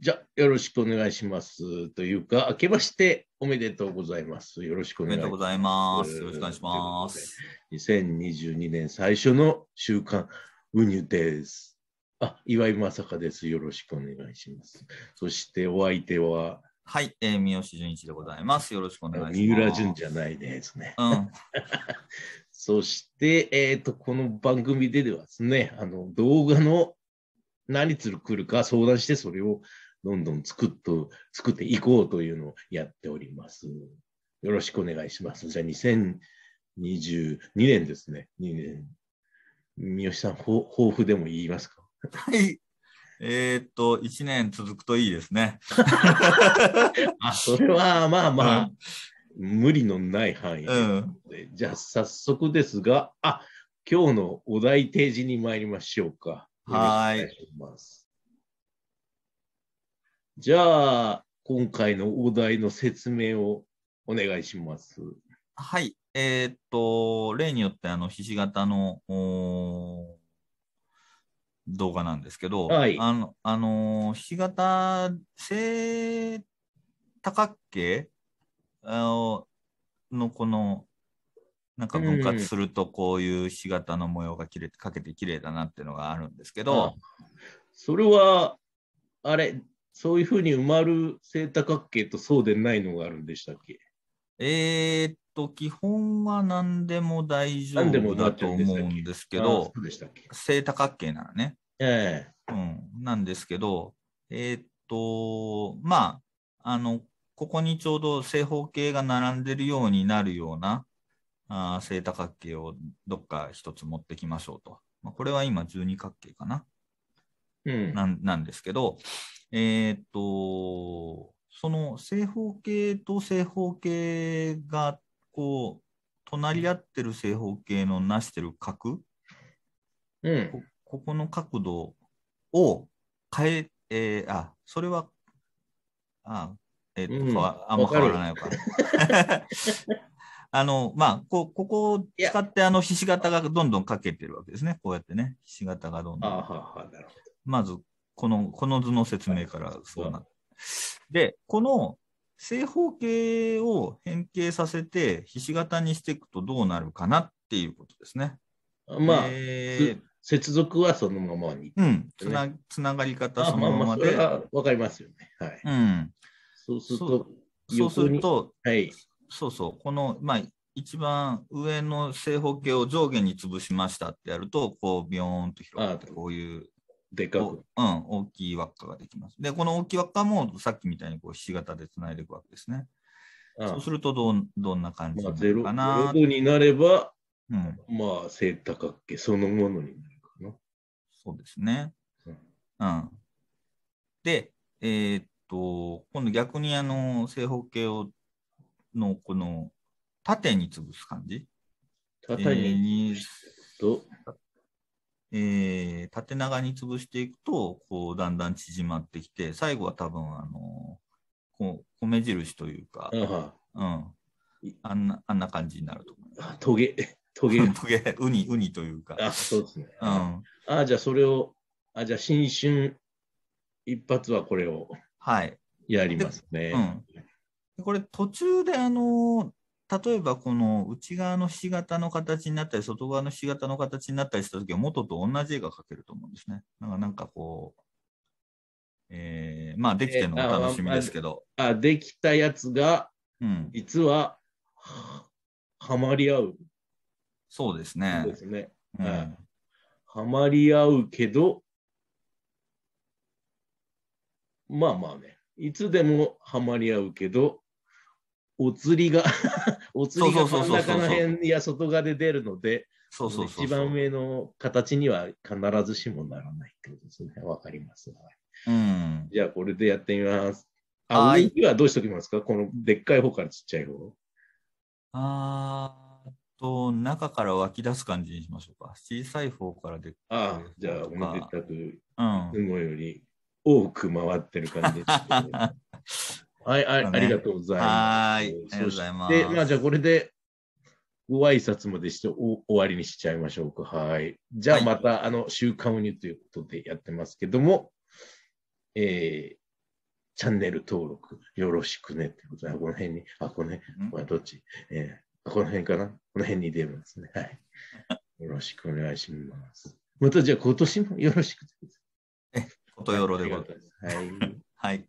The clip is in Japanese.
じゃよろしくお願いします。というか、明けましておめでとうございます。よろしくお願いします。おめでとうございます。よろしくお願いします。2022年最初の週刊ウニュです。あ、岩井まさかです。よろしくお願いします。そしてお相手は、はい、えー、三好淳一でございます。よろしくお願いします。三浦淳じゃないですね。うん、そして、えっ、ー、と、この番組でではですね、あの動画の何つる来るか相談して、それをどんどん作っと、作っていこうというのをやっております。よろしくお願いします。じゃあ2022年ですね。2年。三好さん、抱負でも言いますかはい。えー、っと、1年続くといいですね。あ それはまあまあ、うん、無理のない範囲、うん、じゃあ早速ですが、あ今日のお題提示に参りましょうか。はい。お願いします。じゃあ、今回のお題の説明をお願いします。はい。えー、っと、例によって、あの、ひし形の動画なんですけど、はい、あの、あのひし形、正多角形のこの、なんか分割するとこういうひし形の模様がきれかけて綺麗だなっていうのがあるんですけど、それはあれそういうふうに埋まる正多角形とそうでないのがあるんでしたっけえー、っと、基本は何でも大丈夫だと思うんですけど、正多角形ならね。ええー、うん。なんですけど、えー、っと、まあ、あの、ここにちょうど正方形が並んでるようになるような、あ正多角形をどっか一つ持ってきましょうと。まあ、これは今12角形かな。なんん、なんですけど、えー、っと、その正方形と正方形がこう隣り合ってる正方形のなしてる角、うん、こここの角度を変え、えー、あそれはあえー、っと、うん、あんま変わらないのか。あのまあ、こここを使ってあのひし形がどんどんかけてるわけですね、こうやってね、ひし形がどんどん。あははまず、この、この図の説明からそうな、はで、この正方形を変形させて、ひし形にしていくとどうなるかなっていうことですね。まあ、えー、接続はそのままに、うん、つなつながり方そのままで。わ、まあ、かりますよね。はい。うん、そうすると、そうすると、はい、そうそう、この、まあ、一番上の正方形を上下に潰しましたってやると、こう、ビョーンと広がって、こういうでかく。うん、大きい輪っかができます。で、この大きい輪っかもさっきみたいにこうひし形でつないでいくわけですね。ああそうするとどんどんな感じなのかな、まあ、0, になれば、うん、まあ正多角形そのものになるかな。そうですね。うん、うん、で、えー、っと、今度逆にあの正方形をのこの縦に潰す感じ。縦に、えー、と。えー、縦長に潰していくと、こう、だんだん縮まってきて、最後は多分、あのこう、米印というか、うん、あんな、あんな感じになると思います。トゲ、トゲ。トゲ、ウニ、ウニというか。あ、そうですね。うん。あ、じゃあそれを、あ、じゃあ新春一発はこれを。はい。やりますね。うん。これ途中であの例えばこの内側のひし形の形になったり外側のひし形の形になったりした時は元と同じ絵が描けると思うんですね。なんかなんかこう、えー、まあできてるのが楽しみですけど。えー、あできたやつが、うん、実ははまり合う。そうですね。そうですね、うん、はまり合うけど、まあまあね、いつでもはまり合うけど、お釣りが お釣りが真ん中の辺や外側で出るので、そうそう一番上の形には必ずしもならないってことですね。わかります。うん、じゃあ、これでやってみます。あ、上にはどうしときますかこのでっかい方からちっちゃい方。あーと、中から湧き出す感じにしましょうか。小さい方からでっかい方か。あじゃあ、おめでたく、うん、雲より多く回ってる感じです、ね。はい、あありがとうございます。はい、ありがとうございます。で、まあ、じゃあこれで、ご挨拶までしてお終わりにしちゃいましょうか。はい。じゃあまた、はい、あの、週刊ニューということでやってますけども、えー、チャンネル登録よろしくねってことで、この辺に、あ、この辺、まあ、どっち、えー、この辺かなこの辺に出ますね。はい。よろしくお願いします。またじゃあ今年もよろしく。え、ことよろでございます。はい。はい